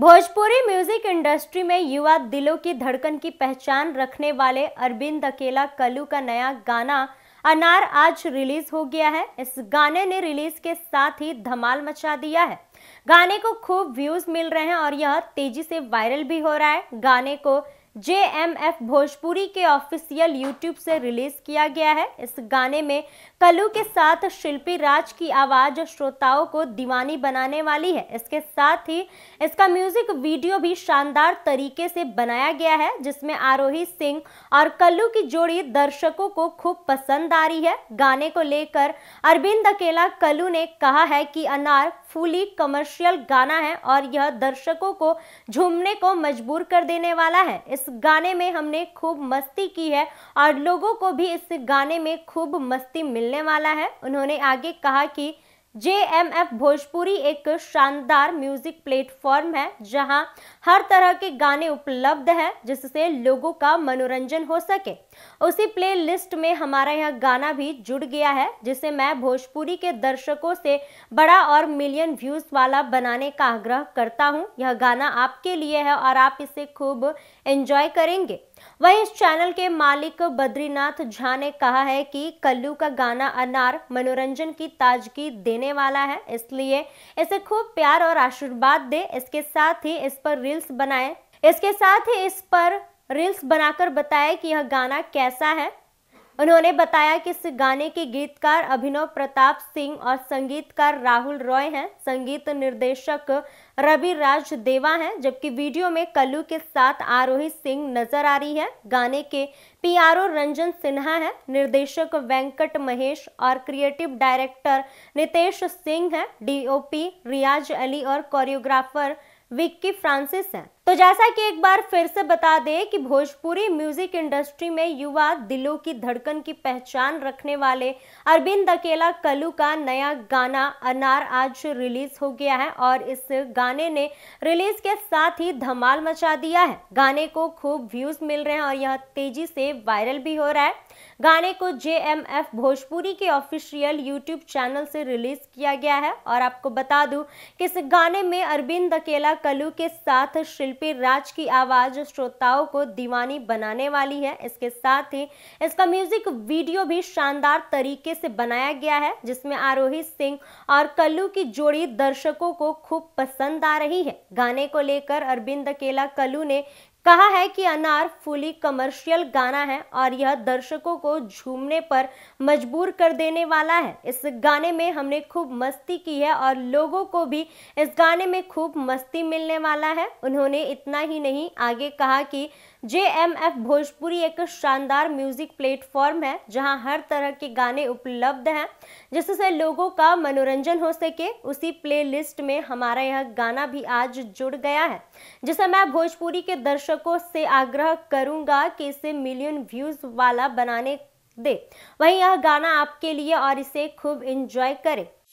Bhojpuri music industry में युवा दिलों की धड़कन की पहचान रखने वाले अरविंद अकेला कलू का नया गाना अनार आज रिलीज हो गया है इस गाने ने रिलीज के साथ ही धमाल मचा दिया है गाने को खूब व्यूज मिल रहे हैं और यह तेजी से वायरल भी हो रहा है गाने को जेएमएफ भोजपुरी के ऑफिशियल यूट्यूब से रिलीज किया गया है इस गाने में कलू के साथ शिल्पी राज की आवाज़ श्रोताओं को दीवानी बनाने वाली है इसके साथ ही इसका म्यूजिक वीडियो भी शानदार तरीके से बनाया गया है जिसमें आरोही सिंह और कल्लू की जोड़ी दर्शकों को खूब पसंद आ रही है गाने को लेकर अरविंद अकेला कलू ने कहा है कि अनार फुली कमर्शियल गाना है और यह दर्शकों को झूमने को मजबूर कर देने वाला है इस गाने में हमने खूब मस्ती की है और लोगों को भी इस गाने में खूब मस्ती मिलने वाला है उन्होंने आगे कहा कि जे एम एफ भोजपुरी एक शानदार म्यूज़िक प्लेटफॉर्म है जहां हर तरह के गाने उपलब्ध हैं जिससे लोगों का मनोरंजन हो सके उसी प्ले लिस्ट में हमारा यह गाना भी जुड़ गया है जिसे मैं भोजपुरी के दर्शकों से बड़ा और मिलियन व्यूज वाला बनाने का आग्रह करता हूँ यह गाना आपके लिए है और आप इसे खूब एंजॉय करेंगे वहीं इस चैनल के मालिक बद्रीनाथ झा ने कहा है कि कल्लू का गाना अनार मनोरंजन की ताजगी देने वाला है इसलिए इसे खूब प्यार और आशीर्वाद दे इसके साथ ही इस पर रील रील्स बनाए इसके साथ ही इस पर रील्स बनाकर बताया कि यह गाना कैसा है उन्होंने बताया कि इस गाने के गीतकार अभिनव प्रताप सिंह और संगीतकार राहुल रॉय हैं संगीत निर्देशक रवि राज देवा हैं जबकि वीडियो में कल्लू के साथ आरोही सिंह नजर आ रही है गाने के पीआरओ रंजन सिन्हा हैं निर्देशक वेंकट महेश और क्रिएटिव डायरेक्टर नितेश सिंह हैं डीओपी रियाज अली और कोरियोग्राफर विक्की फ्रांसिस हैं तो जैसा कि एक बार फिर से बता दें कि भोजपुरी म्यूजिक इंडस्ट्री में युवा दिलों की धड़कन की पहचान रखने वाले अरविंद अकेला कलू का नया गाना अनार आज रिलीज हो गया है और इस गाने ने रिलीज के साथ ही धमाल मचा दिया है गाने को खूब व्यूज मिल रहे हैं और यह तेजी से वायरल भी हो रहा है गाने को जे एम एफ भोजपुरी के ऑफिशियल यूट्यूब चैनल से रिलीज किया गया है और आपको बता दूं कि इस गाने में अरविंद अकेला कलू के साथ शिल्प पे राज की आवाज़ श्रोताओं को दीवानी बनाने वाली है इसके साथ ही इसका म्यूजिक वीडियो भी शानदार तरीके से बनाया गया है जिसमें आरोही सिंह और कल्लू की जोड़ी दर्शकों को खूब पसंद आ रही है गाने को लेकर अरविंद अकेला कल्लू ने कहा है कि अनार फुली कमर्शियल गाना है और यह दर्शकों को झूमने पर मजबूर कर देने वाला है इस गाने में हमने खूब मस्ती की है और लोगों को भी इस गाने में खूब मस्ती मिलने वाला है उन्होंने इतना ही नहीं आगे कहा कि जे एम एफ भोजपुरी एक शानदार म्यूजिक प्लेटफॉर्म है जहां हर तरह के गाने उपलब्ध हैं जिससे लोगों का मनोरंजन हो सके उसी प्लेलिस्ट में हमारा यह गाना भी आज जुड़ गया है जिसे मैं भोजपुरी के दर्शकों से आग्रह करूंगा कि इसे मिलियन व्यूज वाला बनाने दे वहीं यह गाना आपके लिए और इसे खूब इंजॉय करें